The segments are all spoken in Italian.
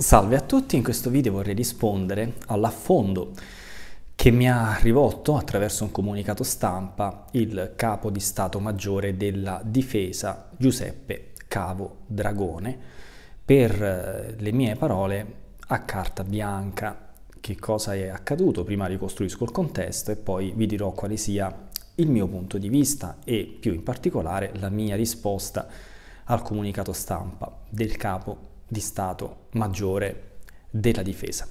Salve a tutti, in questo video vorrei rispondere all'affondo che mi ha rivolto attraverso un comunicato stampa il capo di Stato Maggiore della Difesa Giuseppe Cavo Dragone per eh, le mie parole a carta bianca. Che cosa è accaduto? Prima ricostruisco il contesto e poi vi dirò quale sia il mio punto di vista e più in particolare la mia risposta al comunicato stampa del capo di Stato maggiore della difesa.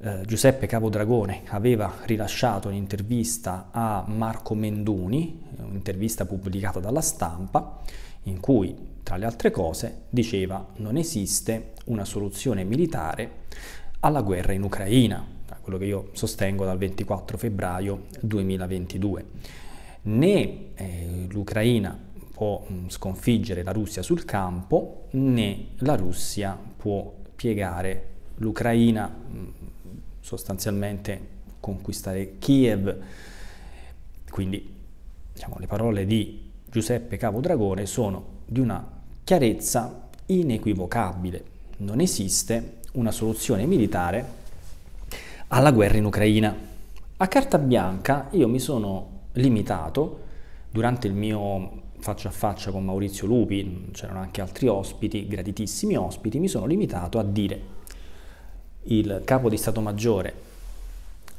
Eh, Giuseppe Capodragone aveva rilasciato un'intervista a Marco Menduni, eh, un'intervista pubblicata dalla stampa, in cui, tra le altre cose, diceva non esiste una soluzione militare alla guerra in Ucraina, quello che io sostengo dal 24 febbraio 2022. Né eh, l'Ucraina può mm, sconfiggere la Russia sul campo, né la Russia può piegare l'Ucraina, mm, sostanzialmente conquistare Kiev. Quindi diciamo, le parole di Giuseppe Capodragone sono di una chiarezza inequivocabile. Non esiste una soluzione militare alla guerra in Ucraina. A carta bianca io mi sono limitato durante il mio faccia a faccia con Maurizio Lupi, c'erano anche altri ospiti, graditissimi ospiti, mi sono limitato a dire il capo di Stato Maggiore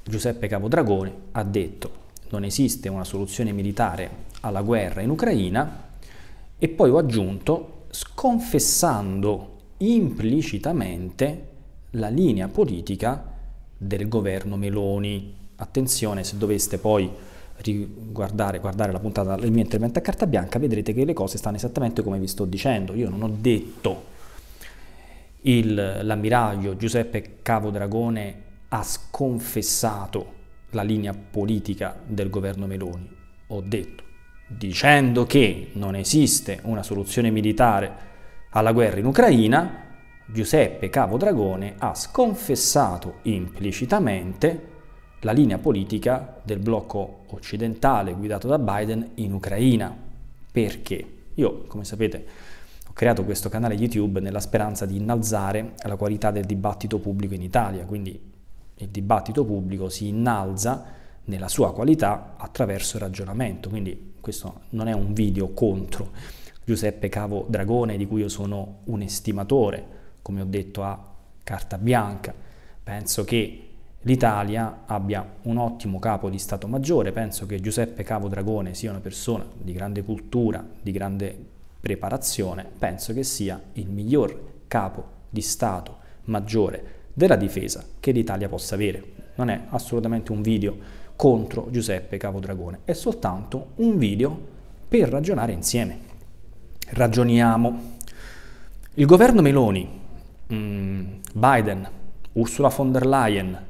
Giuseppe Capodragone ha detto non esiste una soluzione militare alla guerra in Ucraina e poi ho aggiunto sconfessando implicitamente la linea politica del governo Meloni. Attenzione se doveste poi riguardare guardare la puntata del mio intervento a carta bianca, vedrete che le cose stanno esattamente come vi sto dicendo. Io non ho detto il, l'ammiraglio Giuseppe Cavodragone ha sconfessato la linea politica del governo Meloni. Ho detto, dicendo che non esiste una soluzione militare alla guerra in Ucraina, Giuseppe Cavodragone ha sconfessato implicitamente la linea politica del blocco occidentale guidato da Biden in Ucraina. Perché? Io, come sapete, ho creato questo canale YouTube nella speranza di innalzare la qualità del dibattito pubblico in Italia, quindi il dibattito pubblico si innalza nella sua qualità attraverso il ragionamento, quindi questo non è un video contro Giuseppe Cavo Dragone di cui io sono un estimatore, come ho detto a Carta Bianca, penso che l'Italia abbia un ottimo capo di Stato Maggiore, penso che Giuseppe Cavodragone sia una persona di grande cultura, di grande preparazione, penso che sia il miglior capo di Stato Maggiore della difesa che l'Italia possa avere. Non è assolutamente un video contro Giuseppe Cavodragone, è soltanto un video per ragionare insieme. Ragioniamo. Il governo Meloni, mm, Biden, Ursula von der Leyen,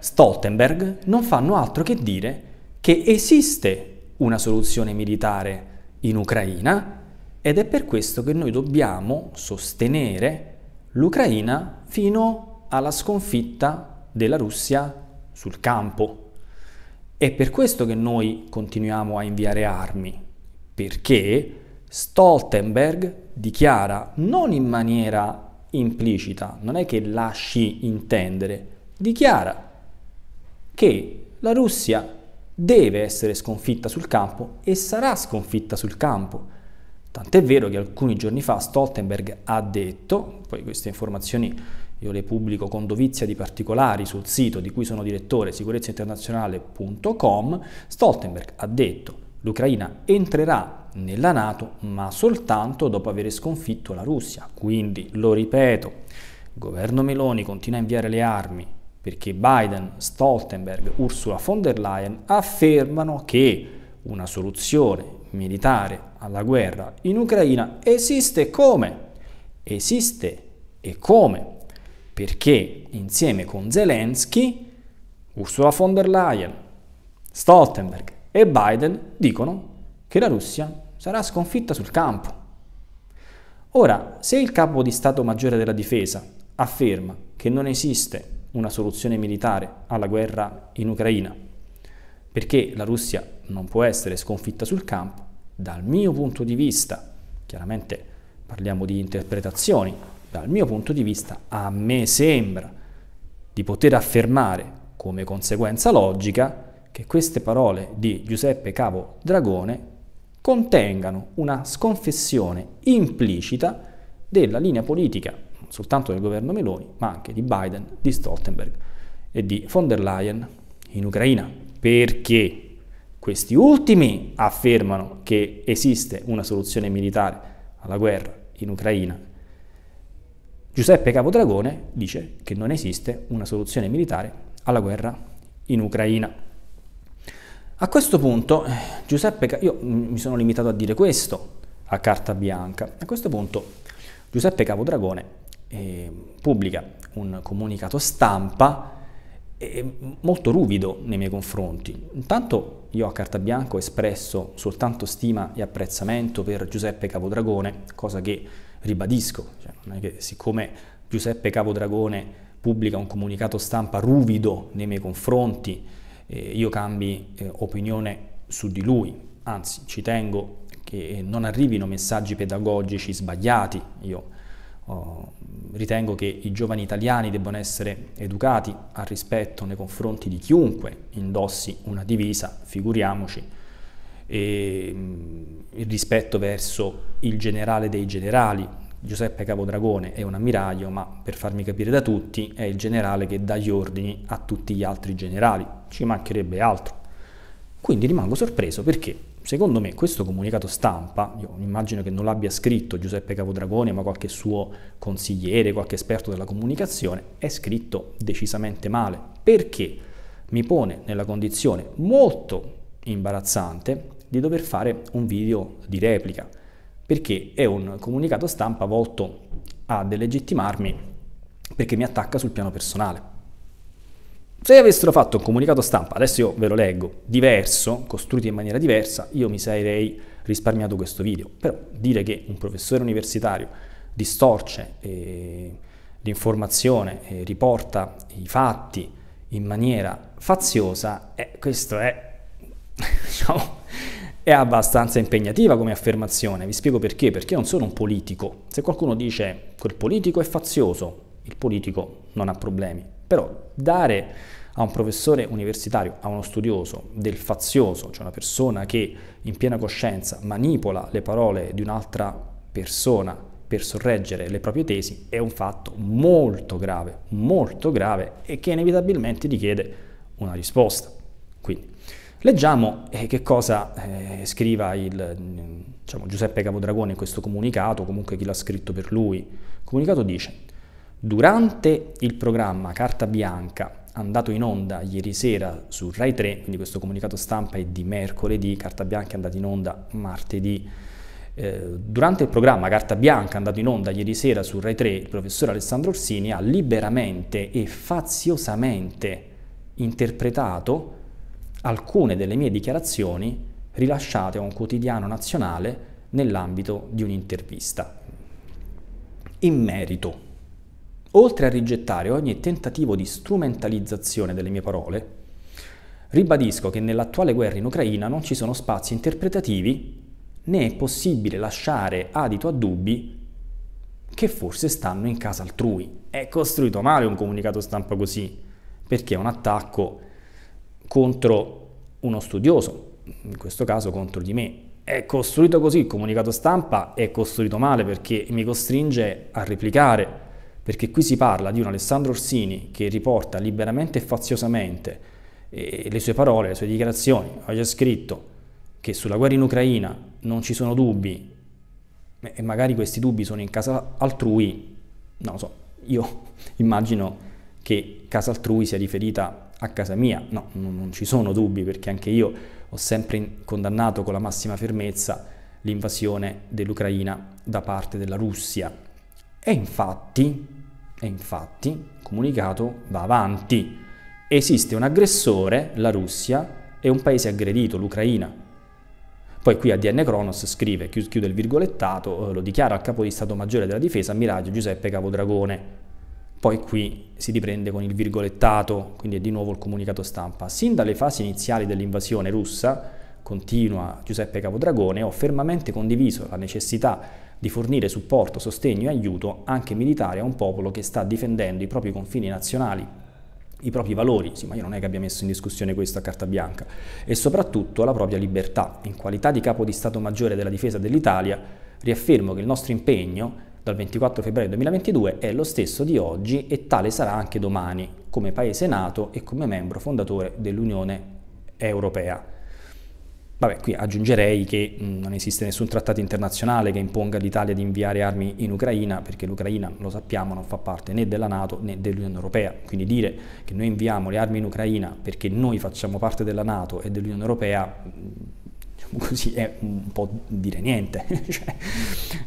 Stoltenberg non fanno altro che dire che esiste una soluzione militare in Ucraina ed è per questo che noi dobbiamo sostenere l'Ucraina fino alla sconfitta della Russia sul campo. È per questo che noi continuiamo a inviare armi, perché Stoltenberg dichiara non in maniera implicita, non è che lasci intendere, dichiara che la Russia deve essere sconfitta sul campo e sarà sconfitta sul campo. Tant'è vero che alcuni giorni fa Stoltenberg ha detto, poi queste informazioni io le pubblico con dovizia di particolari sul sito di cui sono direttore sicurezzainternazionale.com, Stoltenberg ha detto l'Ucraina entrerà nella Nato ma soltanto dopo aver sconfitto la Russia. Quindi, lo ripeto, il governo Meloni continua a inviare le armi, perché Biden, Stoltenberg, Ursula von der Leyen affermano che una soluzione militare alla guerra in Ucraina esiste come? Esiste e come? Perché insieme con Zelensky, Ursula von der Leyen, Stoltenberg e Biden dicono che la Russia sarà sconfitta sul campo. Ora, se il capo di Stato Maggiore della Difesa afferma che non esiste una soluzione militare alla guerra in Ucraina, perché la Russia non può essere sconfitta sul campo, dal mio punto di vista, chiaramente parliamo di interpretazioni, dal mio punto di vista a me sembra di poter affermare come conseguenza logica che queste parole di Giuseppe Cavo Dragone contengano una sconfessione implicita della linea politica soltanto del governo Meloni, ma anche di Biden, di Stoltenberg e di von der Leyen in Ucraina. Perché questi ultimi affermano che esiste una soluzione militare alla guerra in Ucraina. Giuseppe Capodragone dice che non esiste una soluzione militare alla guerra in Ucraina. A questo punto, Giuseppe, io mi sono limitato a dire questo a carta bianca. A questo punto, Giuseppe Capodragone eh, pubblica un comunicato stampa eh, molto ruvido nei miei confronti. Intanto io a carta bianca ho espresso soltanto stima e apprezzamento per Giuseppe Capodragone, cosa che ribadisco, cioè, non è che siccome Giuseppe Capodragone pubblica un comunicato stampa ruvido nei miei confronti, eh, io cambi eh, opinione su di lui, anzi ci tengo che non arrivino messaggi pedagogici sbagliati, io Oh, ritengo che i giovani italiani debbano essere educati al rispetto nei confronti di chiunque indossi una divisa, figuriamoci, e, mm, il rispetto verso il generale dei generali. Giuseppe Capodragone è un ammiraglio, ma per farmi capire da tutti è il generale che dà gli ordini a tutti gli altri generali, ci mancherebbe altro. Quindi rimango sorpreso perché Secondo me questo comunicato stampa, io immagino che non l'abbia scritto Giuseppe Capodragone, ma qualche suo consigliere, qualche esperto della comunicazione, è scritto decisamente male, perché mi pone nella condizione molto imbarazzante di dover fare un video di replica, perché è un comunicato stampa volto a delegittimarmi perché mi attacca sul piano personale. Se avessero fatto un comunicato stampa, adesso io ve lo leggo, diverso, costruito in maniera diversa, io mi sarei risparmiato questo video. Però dire che un professore universitario distorce eh, l'informazione, eh, riporta i fatti in maniera faziosa, eh, questo è, diciamo, è abbastanza impegnativa come affermazione. Vi spiego perché, perché non sono un politico. Se qualcuno dice quel politico è fazioso, il politico non ha problemi, però dare a un professore universitario, a uno studioso del fazioso, cioè una persona che in piena coscienza manipola le parole di un'altra persona per sorreggere le proprie tesi, è un fatto molto grave, molto grave e che inevitabilmente richiede una risposta. Quindi, leggiamo eh, che cosa eh, scriva il, diciamo, Giuseppe Capodragone in questo comunicato, comunque chi l'ha scritto per lui. Il comunicato dice Durante il programma Carta Bianca, andato in onda ieri sera su Rai 3, quindi questo comunicato stampa è di mercoledì, Carta Bianca è andata in onda martedì, eh, durante il programma Carta Bianca andato in onda ieri sera su Rai 3, il professor Alessandro Orsini ha liberamente e faziosamente interpretato alcune delle mie dichiarazioni rilasciate a un quotidiano nazionale nell'ambito di un'intervista. In merito Oltre a rigettare ogni tentativo di strumentalizzazione delle mie parole, ribadisco che nell'attuale guerra in Ucraina non ci sono spazi interpretativi né è possibile lasciare adito a dubbi che forse stanno in casa altrui. È costruito male un comunicato stampa così, perché è un attacco contro uno studioso, in questo caso contro di me. È costruito così il comunicato stampa, è costruito male perché mi costringe a replicare perché qui si parla di un Alessandro Orsini che riporta liberamente e faziosamente eh, le sue parole, le sue dichiarazioni, ha già scritto che sulla guerra in Ucraina non ci sono dubbi e magari questi dubbi sono in casa altrui, non lo so, io immagino che casa altrui sia riferita a casa mia, no, non ci sono dubbi perché anche io ho sempre condannato con la massima fermezza l'invasione dell'Ucraina da parte della Russia e infatti, e infatti, il comunicato va avanti. Esiste un aggressore, la Russia, e un paese aggredito, l'Ucraina. Poi qui ADN Kronos scrive, chiude il virgolettato, eh, lo dichiara al capo di Stato Maggiore della Difesa, ammiraglio Giuseppe Capodragone. Poi qui si riprende con il virgolettato, quindi è di nuovo il comunicato stampa. Sin dalle fasi iniziali dell'invasione russa, continua Giuseppe Capodragone, ho fermamente condiviso la necessità di fornire supporto, sostegno e aiuto anche militare a un popolo che sta difendendo i propri confini nazionali, i propri valori, sì, ma io non è che abbia messo in discussione questo a carta bianca, e soprattutto la propria libertà. In qualità di capo di Stato Maggiore della Difesa dell'Italia, riaffermo che il nostro impegno dal 24 febbraio 2022 è lo stesso di oggi e tale sarà anche domani, come Paese NATO e come membro fondatore dell'Unione Europea. Vabbè, qui aggiungerei che mm, non esiste nessun trattato internazionale che imponga all'Italia di inviare armi in Ucraina, perché l'Ucraina, lo sappiamo, non fa parte né della Nato né dell'Unione Europea. Quindi dire che noi inviamo le armi in Ucraina perché noi facciamo parte della Nato e dell'Unione Europea mm, diciamo così è un po' dire niente. cioè,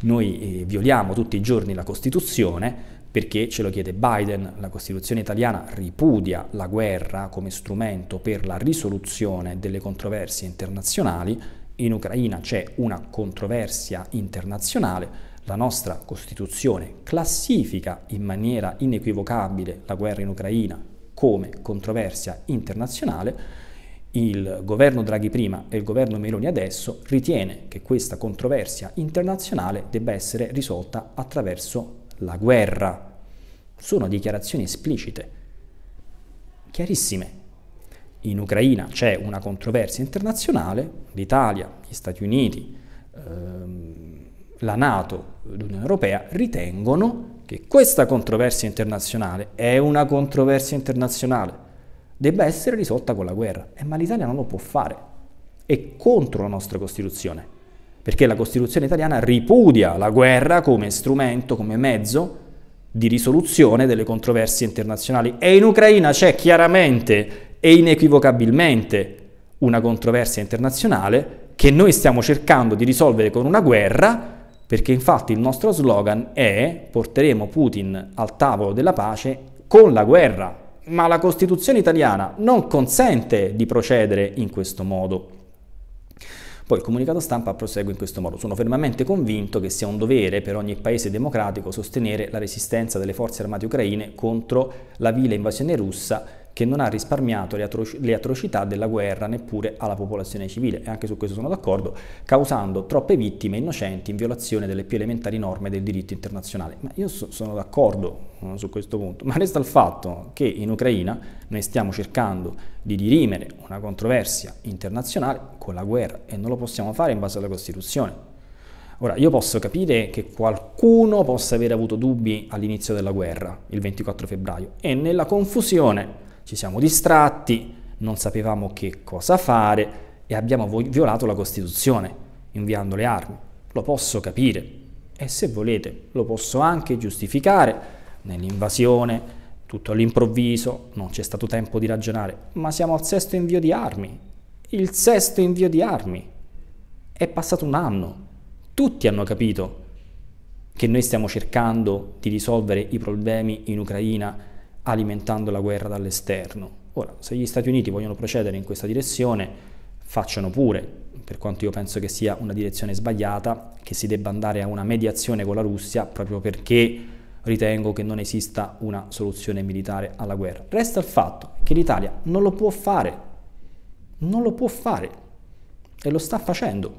noi eh, violiamo tutti i giorni la Costituzione perché ce lo chiede Biden, la Costituzione italiana ripudia la guerra come strumento per la risoluzione delle controversie internazionali, in Ucraina c'è una controversia internazionale, la nostra Costituzione classifica in maniera inequivocabile la guerra in Ucraina come controversia internazionale, il governo Draghi prima e il governo Meloni adesso ritiene che questa controversia internazionale debba essere risolta attraverso la guerra. Sono dichiarazioni esplicite, chiarissime. In Ucraina c'è una controversia internazionale, l'Italia, gli Stati Uniti, ehm, la Nato, l'Unione Europea ritengono che questa controversia internazionale è una controversia internazionale, debba essere risolta con la guerra. Eh, ma l'Italia non lo può fare, è contro la nostra Costituzione perché la Costituzione italiana ripudia la guerra come strumento, come mezzo di risoluzione delle controversie internazionali. E in Ucraina c'è chiaramente e inequivocabilmente una controversia internazionale che noi stiamo cercando di risolvere con una guerra, perché infatti il nostro slogan è porteremo Putin al tavolo della pace con la guerra, ma la Costituzione italiana non consente di procedere in questo modo. Poi il comunicato stampa prosegue in questo modo. Sono fermamente convinto che sia un dovere per ogni paese democratico sostenere la resistenza delle forze armate ucraine contro la vile invasione russa che non ha risparmiato le, atroci- le, atrocità della guerra neppure alla popolazione civile, e anche su questo sono d'accordo, causando troppe vittime innocenti in violazione delle più elementari norme del diritto internazionale. Ma io so- sono d'accordo eh, su questo punto, ma resta il fatto che in Ucraina noi stiamo cercando di dirimere una controversia internazionale con la guerra e non lo possiamo fare in base alla Costituzione. Ora, io posso capire che qualcuno possa aver avuto dubbi all'inizio della guerra, il 24 febbraio, e nella confusione ci siamo distratti, non sapevamo che cosa fare e abbiamo violato la Costituzione inviando le armi. Lo posso capire e se volete lo posso anche giustificare nell'invasione, tutto all'improvviso, non c'è stato tempo di ragionare, ma siamo al sesto invio di armi, il sesto invio di armi. È passato un anno, tutti hanno capito che noi stiamo cercando di risolvere i problemi in Ucraina alimentando la guerra dall'esterno. Ora, se gli Stati Uniti vogliono procedere in questa direzione, facciano pure, per quanto io penso che sia una direzione sbagliata, che si debba andare a una mediazione con la Russia proprio perché ritengo che non esista una soluzione militare alla guerra. Resta il fatto che l'Italia non lo può fare, non lo può fare e lo sta facendo.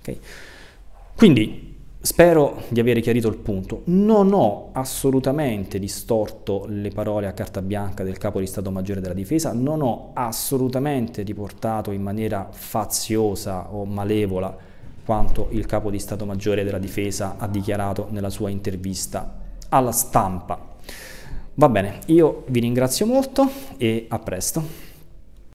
Okay? Quindi Spero di avere chiarito il punto. Non ho assolutamente distorto le parole a carta bianca del capo di Stato Maggiore della Difesa, non ho assolutamente riportato in maniera faziosa o malevola quanto il capo di Stato Maggiore della Difesa ha dichiarato nella sua intervista alla stampa. Va bene, io vi ringrazio molto e a presto.